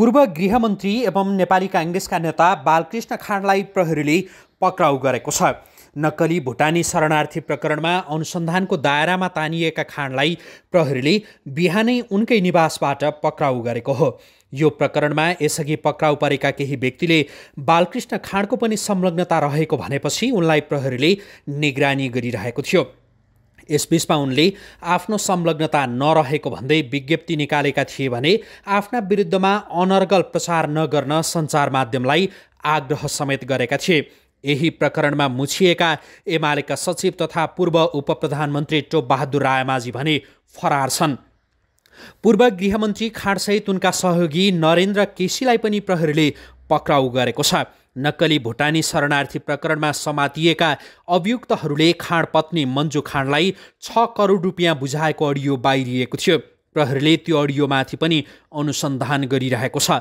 पूर्व गृहमन्त्री एवं नेपाली काङ्ग्रेसका नेता बालकृष्ण खाँडलाई प्रहरीले पक्राउ गरेको छ नक्कली भुटानी शरणार्थी प्रकरणमा अनुसन्धानको दायरामा तानिएका खाँडलाई प्रहरीले बिहानै उनकै निवासबाट पक्राउ गरेको हो यो प्रकरणमा यसअघि पक्राउ परेका केही व्यक्तिले बालकृष्ण खाँडको पनि संलग्नता रहेको भनेपछि उनलाई प्रहरीले निगरानी गरिरहेको थियो यसबीचमा उनले आफ्नो संलग्नता नरहेको भन्दै विज्ञप्ति निकालेका थिए भने आफ्ना विरुद्धमा अनर्गल प्रचार नगर्न सञ्चार माध्यमलाई आग्रह समेत गरेका थिए यही प्रकरणमा मुछिएका एमालेका सचिव तथा पूर्व उप प्रधानमन्त्री टोपबहादुर रायमाझी भने फरार छन् पूर्व गृहमन्त्री खाँडसहित उनका सहयोगी नरेन्द्र केसीलाई पनि प्रहरीले पक्राउ गरेको छ नक्कली भुटानी शरणार्थी प्रकरणमा समातिएका अभियुक्तहरूले खाँड पत्नी मन्जु खाँडलाई छ करोड रुपियाँ बुझाएको अडियो बाहिरिएको थियो प्रहरीले त्यो अडियोमाथि पनि अनुसन्धान गरिरहेको छ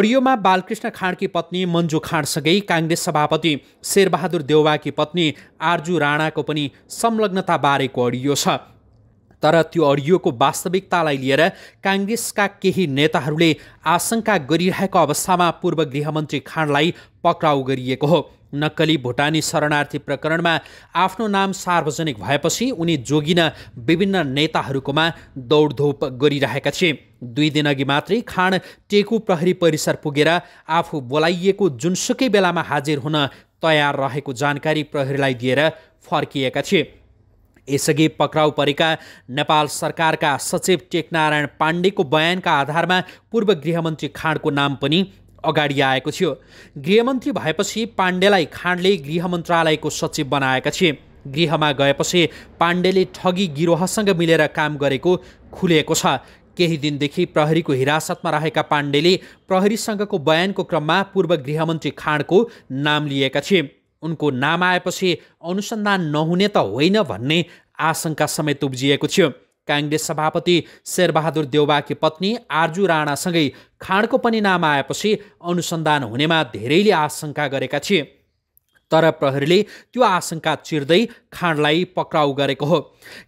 अडियोमा बालकृष्ण खाँडकी पत्नी मन्जु खाँडसँगै काङ्ग्रेस सभापति शेरबहादुर देउवाकी पत्नी आर्जु राणाको पनि संलग्नता बारेको अडियो छ तर त्यो अडियोको वास्तविकतालाई लिएर काङ्ग्रेसका केही नेताहरूले आशंका गरिरहेको अवस्थामा पूर्व गृहमन्त्री खाँडलाई पक्राउ गरिएको हो नक्कली भुटानी शरणार्थी प्रकरणमा आफ्नो नाम सार्वजनिक भएपछि उनी जोगिन विभिन्न नेताहरूकोमा दौडधोप गरिरहेका थिए दुई दिनअघि मात्रै खाँड टेकु प्रहरी परिसर पुगेर आफू बोलाइएको जुनसुकै बेलामा हाजिर हुन तयार रहेको जानकारी प्रहरीलाई दिएर फर्किएका थिए यसअघि पक्राउ परेका नेपाल सरकारका सचिव टेकनारायण पाण्डेको बयानका आधारमा पूर्व गृहमन्त्री खाँडको नाम पनि अगाडि आएको थियो गृहमन्त्री भएपछि पाण्डेलाई खाँडले गृह मन्त्रालयको सचिव बनाएका थिए गृहमा गएपछि पाण्डेले ठगी गिरोहसँग मिलेर काम गरेको खुलेको छ केही दिनदेखि प्रहरीको हिरासतमा रहेका पाण्डेले प्रहरीसँगको बयानको क्रममा पूर्व गृहमन्त्री खाँडको नाम लिएका थिए उनको नाम आएपछि अनुसन्धान नहुने त होइन भन्ने आशंका समेत उब्जिएको थियो काङ्ग्रेस सभापति शेरबहादुर देउबाकी पत्नी आर्जु राणासँगै खाँडको पनि नाम आएपछि अनुसन्धान हुनेमा धेरैले आशंका गरेका थिए तर प्रहरीले त्यो आशंका चिर्दै खाँडलाई पक्राउ गरेको हो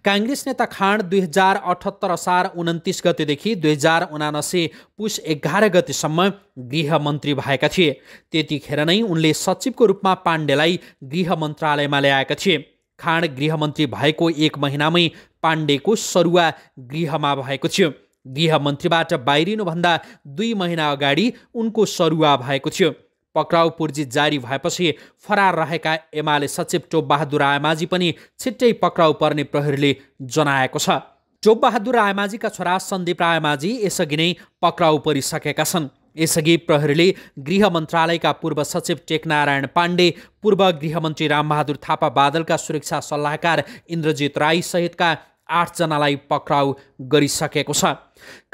काङ्ग्रेस नेता खाँड दुई हजार अठहत्तर असार उन्तिस गतेदेखि दुई हजार उनासी पुष एघार गतिसम्म गृहमन्त्री भएका थिए त्यतिखेर नै उनले सचिवको रूपमा पाण्डेलाई गृह मन्त्रालयमा ल्याएका थिए खाँड गृहमन्त्री भएको एक महिनामै पाण्डेको सरुवा गृहमा भएको थियो गृहमन्त्रीबाट बाहिरिनुभन्दा दुई महिना अगाडि उनको सरुवा भएको थियो पक्राउ पुर्जी जारी भएपछि फरार रहेका एमाले सचिव टोपबहादुर आयमाझी पनि छिट्टै पक्राउ पर्ने प्रहरीले जनाएको छ टोपबहादुर आयमाझीका छोरा सन्दीप रायमाझी यसअघि नै पक्राउ परिसकेका छन् यसअघि प्रहरीले गृह मन्त्रालयका पूर्व सचिव टेकनारायण पाण्डे पूर्व गृहमन्त्री रामबहादुर थापा बादलका सुरक्षा सल्लाहकार इन्द्रजित राई सहितका आठजनालाई पक्राउ गरिसकेको छ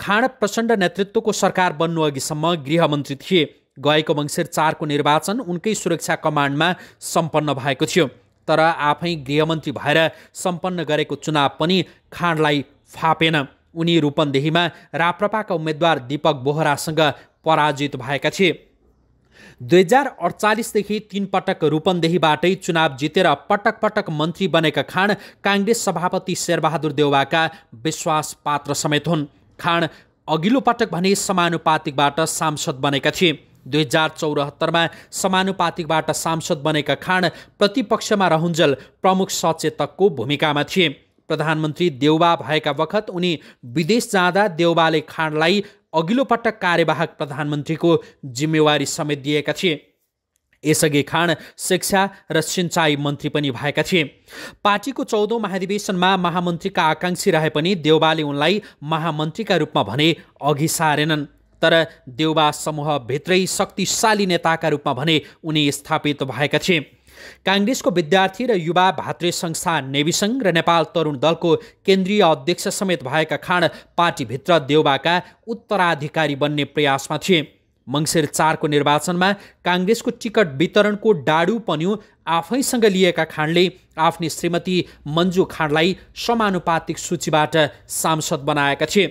खाँड प्रचण्ड नेतृत्वको सरकार बन्नु अघिसम्म गृहमन्त्री थिए गएको मङ्सिर चारको निर्वाचन उनकै सुरक्षा कमान्डमा सम्पन्न भएको थियो तर आफै गृहमन्त्री भएर सम्पन्न गरेको चुनाव पनि खाँडलाई फापेन उनी रूपन्देहीमा राप्रपाका उम्मेद्वार दीपक बोहरासँग पराजित भएका थिए दुई हजार अडचालिसदेखि तिन पटक रूपन्देहीबाटै चुनाव जितेर पटक पटक मन्त्री बनेका खाँड काङ्ग्रेस सभापति शेरबहादुर देउवाका विश्वास पात्र समेत हुन् खाँड अघिल्लो पटक भने समानुपातिकबाट सांसद बनेका थिए दुई हजार चौरात्तरमा समानुपातिकबाट सांसद बनेका खाँड प्रतिपक्षमा रहुन्जल प्रमुख सचेतकको भूमिकामा थिए प्रधानमन्त्री देउबा भएका बखत उनी विदेश जाँदा देउबाले खाँडलाई अघिल्लो पटक कार्यवाहक प्रधानमन्त्रीको जिम्मेवारी समेत दिएका थिए यसअघि खाँड शिक्षा र सिँचाइ मन्त्री पनि भएका थिए पार्टीको चौधौँ महाधिवेशनमा महामन्त्रीका आकाङ्क्षी रहे पनि देउबाले उनलाई महामन्त्रीका रूपमा भने अघि सारेनन् तर देउबा समूहभित्रै शक्तिशाली नेताका रूपमा भने उनी स्थापित भएका थिए काङ्ग्रेसको विद्यार्थी र युवा भातृ संस्था नेविसङ्घ र नेपाल तरुण दलको केन्द्रीय अध्यक्ष समेत भएका खाँड पार्टीभित्र देउबाका उत्तराधिकारी बन्ने प्रयासमा थिए मङ्सिर चारको निर्वाचनमा काङ्ग्रेसको टिकट वितरणको डाडु पन्यु आफैसँग लिएका खाँडले आफ्नी श्रीमती मन्जु खाँडलाई समानुपातिक सूचीबाट सांसद बनाएका थिए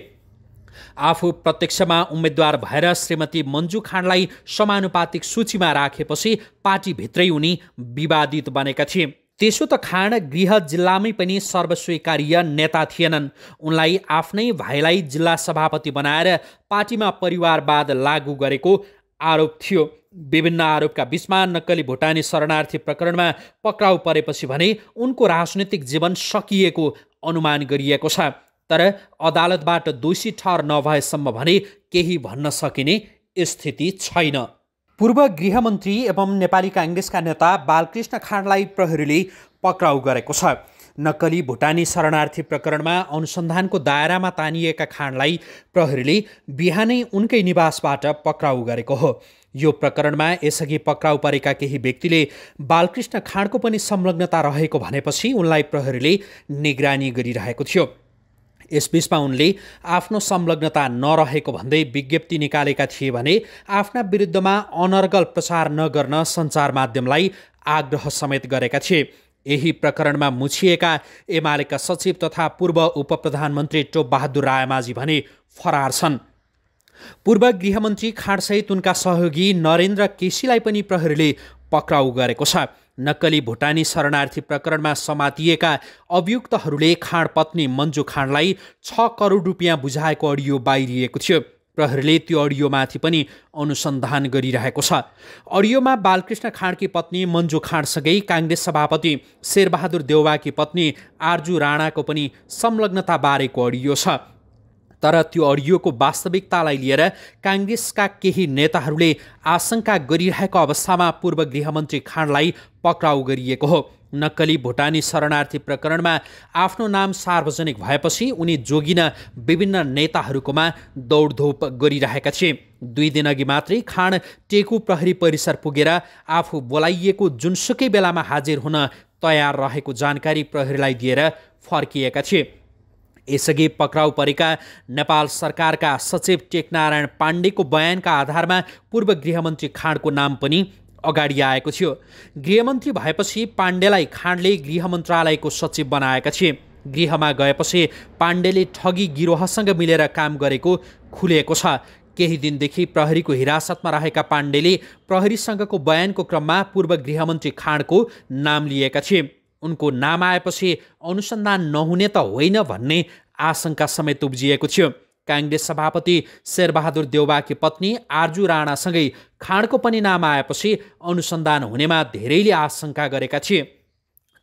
आफू प्रत्यक्षमा उम्मेद्वार भएर श्रीमती मन्जु खाँडलाई समानुपातिक सूचीमा राखेपछि पार्टीभित्रै उनी विवादित बनेका थिए त्यसो त खाँड गृह जिल्लामै पनि सर्वस्वीकार्य नेता थिएनन् उनलाई आफ्नै भाइलाई जिल्ला सभापति बनाएर पार्टीमा परिवारवाद लागू गरेको आरोप थियो विभिन्न आरोपका बिचमा नक्कली भुटानी शरणार्थी प्रकरणमा पक्राउ परेपछि भने उनको राजनैतिक जीवन सकिएको अनुमान गरिएको छ तर अदालतबाट दोषी ठहर नभएसम्म भने केही भन्न सकिने स्थिति छैन पूर्व गृहमन्त्री एवं नेपाली काङ्ग्रेसका नेता बालकृष्ण खाँडलाई प्रहरीले पक्राउ गरेको छ नक्कली भुटानी शरणार्थी प्रकरणमा अनुसन्धानको दायरामा तानिएका खाँडलाई प्रहरीले बिहानै उनकै निवासबाट पक्राउ गरेको हो यो प्रकरणमा यसअघि पक्राउ परेका केही व्यक्तिले बालकृष्ण खाँडको पनि संलग्नता रहेको भनेपछि उनलाई प्रहरीले निगरानी गरिरहेको थियो यसबीचमा उनले आफ्नो संलग्नता नरहेको भन्दै विज्ञप्ति निकालेका थिए भने आफ्ना विरुद्धमा अनर्गल प्रचार नगर्न सञ्चार माध्यमलाई आग्रह समेत गरेका थिए यही प्रकरणमा मुछिएका एमालेका सचिव तथा पूर्व उप प्रधानमन्त्री टोपबहादुर रायमाझी भने फरार छन् पूर्व गृहमन्त्री खाँडसहित उनका सहयोगी नरेन्द्र केसीलाई पनि प्रहरीले पक्राउ गरेको छ नक्कली भुटानी शरणार्थी प्रकरणमा समातिएका अभियुक्तहरूले खाँड पत्नी मन्जु खाँडलाई छ करोड रुपियाँ बुझाएको अडियो बाहिरिएको थियो प्रहरीले त्यो अडियोमाथि पनि अनुसन्धान गरिरहेको छ अडियोमा बालकृष्ण खाँडकी पत्नी मन्जु खाँडसँगै काङ्ग्रेस सभापति शेरबहादुर देउवाकी पत्नी आर्जु राणाको पनि संलग्नता बारेको अडियो छ तर त्यो अडियोको वास्तविकतालाई लिएर काङ्ग्रेसका केही नेताहरूले आशंका गरिरहेको अवस्थामा पूर्व गृहमन्त्री खाँडलाई पक्राउ गरिएको हो नक्कली भुटानी शरणार्थी प्रकरणमा आफ्नो नाम सार्वजनिक भएपछि उनी जोगिन विभिन्न नेताहरूकोमा दौडधोप गरिरहेका थिए दुई दिनअघि मात्रै खाँड टेकु प्रहरी परिसर पुगेर आफू बोलाइएको जुनसुकै बेलामा हाजिर हुन तयार रहेको जानकारी प्रहरीलाई दिएर फर्किएका थिए यसअघि पक्राउ परेका नेपाल सरकारका सचिव टेकनारायण पाण्डेको बयानका आधारमा पूर्व गृहमन्त्री खाँडको नाम पनि अगाडि आएको थियो गृहमन्त्री भएपछि पाण्डेलाई खाँडले गृह मन्त्रालयको सचिव बनाएका थिए गृहमा गएपछि पाण्डेले ठगी गिरोहसँग मिलेर काम गरेको खुलेको छ केही दिनदेखि प्रहरीको हिरासतमा रहेका पाण्डेले प्रहरीसँगको बयानको क्रममा पूर्व गृहमन्त्री खाँडको नाम लिएका थिए उनको नाम आएपछि अनुसन्धान नहुने त होइन भन्ने आशंका समेत उब्जिएको थियो काङ्ग्रेस सभापति शेरबहादुर देवबाकी पत्नी आर्जु राणासँगै खाँडको पनि नाम आएपछि अनुसन्धान हुनेमा धेरैले आशंका गरेका थिए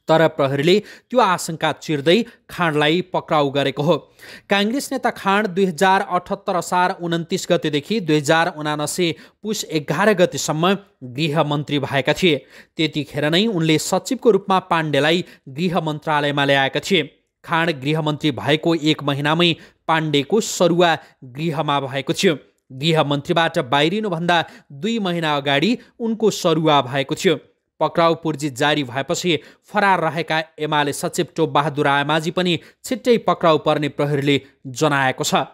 तर प्रहरीले त्यो आशंका चिर्दै खाँडलाई पक्राउ गरेको हो काङ्ग्रेस नेता खाँड दुई हजार अठहत्तर असार उन्तिस गतेदेखि दुई हजार उनासी पुस एघार गतिसम्म गृहमन्त्री भएका थिए त्यतिखेर नै उनले सचिवको रूपमा पाण्डेलाई गृह मन्त्रालयमा ल्याएका थिए खाँड गृहमन्त्री भएको एक महिनामै पाण्डेको सरुवा गृहमा भएको थियो गृहमन्त्रीबाट बाहिरिनुभन्दा दुई महिना अगाडि उनको सरुवा भएको थियो पक्राउ पुर्जी जारी भएपछि फरार रहेका एमाले सचिव बहादुर आमाजी पनि छिट्टै पक्राउ पर्ने प्रहरीले जनाएको छ